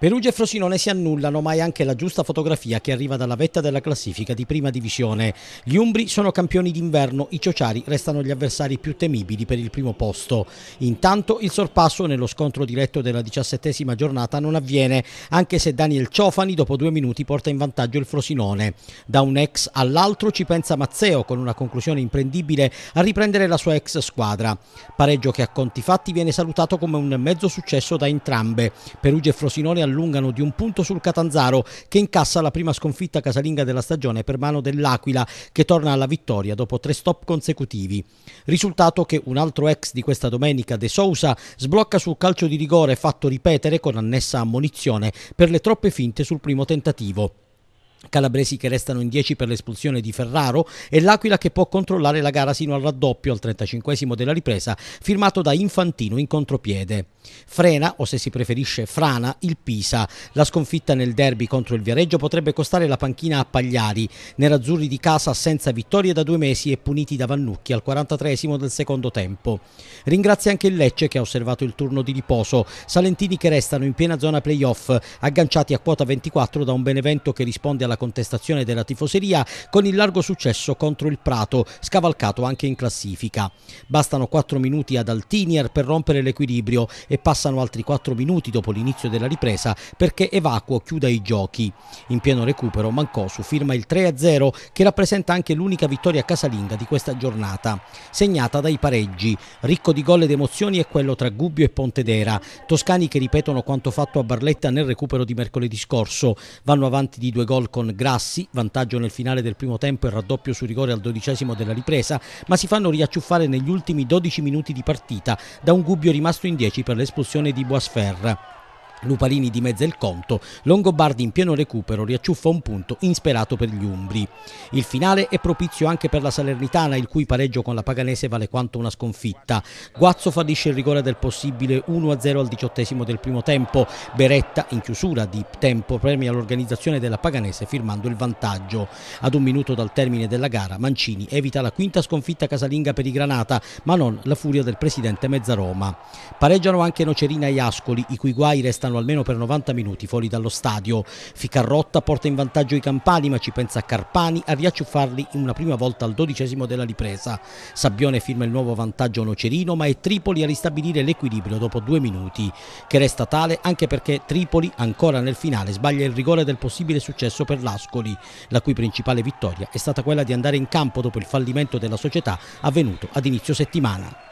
Perugia e Frosinone si annullano, ma è anche la giusta fotografia che arriva dalla vetta della classifica di prima divisione. Gli Umbri sono campioni d'inverno, i Ciociari restano gli avversari più temibili per il primo posto. Intanto il sorpasso nello scontro diretto della diciassettesima giornata non avviene, anche se Daniel Ciofani dopo due minuti porta in vantaggio il Frosinone. Da un ex all'altro ci pensa Mazzeo con una conclusione imprendibile a riprendere la sua ex squadra. Pareggio che a conti fatti viene salutato come un mezzo successo da entrambe. Perugia e Frosinone allungano di un punto sul Catanzaro che incassa la prima sconfitta casalinga della stagione per mano dell'Aquila che torna alla vittoria dopo tre stop consecutivi. Risultato che un altro ex di questa domenica, De Sousa, sblocca sul calcio di rigore fatto ripetere con annessa ammonizione per le troppe finte sul primo tentativo calabresi che restano in 10 per l'espulsione di Ferraro e l'Aquila che può controllare la gara sino al raddoppio al 35 della ripresa firmato da Infantino in contropiede. Frena, o se si preferisce frana, il Pisa. La sconfitta nel derby contro il Viareggio potrebbe costare la panchina a Pagliari, nerazzurri di casa senza vittorie da due mesi e puniti da Vannucchi al 43 del secondo tempo. Ringrazia anche il Lecce che ha osservato il turno di riposo, salentini che restano in piena zona playoff, agganciati a quota 24 da un Benevento che risponde alla la contestazione della tifoseria con il largo successo contro il Prato, scavalcato anche in classifica. Bastano 4 minuti ad Altinier per rompere l'equilibrio e passano altri 4 minuti dopo l'inizio della ripresa perché Evacuo chiuda i giochi. In pieno recupero Mancosu firma il 3-0 che rappresenta anche l'unica vittoria casalinga di questa giornata, segnata dai pareggi, ricco di gol ed emozioni è quello tra Gubbio e Pontedera, toscani che ripetono quanto fatto a Barletta nel recupero di mercoledì scorso, vanno avanti di due gol con con Grassi, vantaggio nel finale del primo tempo e raddoppio su rigore al dodicesimo della ripresa, ma si fanno riacciuffare negli ultimi 12 minuti di partita da un Gubbio rimasto in 10 per l'espulsione di Boisfer. Lupalini di mezza il conto, Longobardi in pieno recupero riacciuffa un punto insperato per gli Umbri. Il finale è propizio anche per la Salernitana, il cui pareggio con la Paganese vale quanto una sconfitta. Guazzo fallisce il rigore del possibile 1-0 al diciottesimo del primo tempo. Beretta, in chiusura di tempo, premia l'organizzazione della Paganese firmando il vantaggio. Ad un minuto dal termine della gara, Mancini evita la quinta sconfitta casalinga per i Granata, ma non la furia del presidente Mezzaroma. Pareggiano anche Nocerina e Ascoli, i cui guai restano restano almeno per 90 minuti fuori dallo stadio. Ficarrotta porta in vantaggio i campani ma ci pensa Carpani a riacciuffarli in una prima volta al dodicesimo della ripresa. Sabbione firma il nuovo vantaggio nocerino ma è Tripoli a ristabilire l'equilibrio dopo due minuti che resta tale anche perché Tripoli ancora nel finale sbaglia il rigore del possibile successo per l'Ascoli la cui principale vittoria è stata quella di andare in campo dopo il fallimento della società avvenuto ad inizio settimana.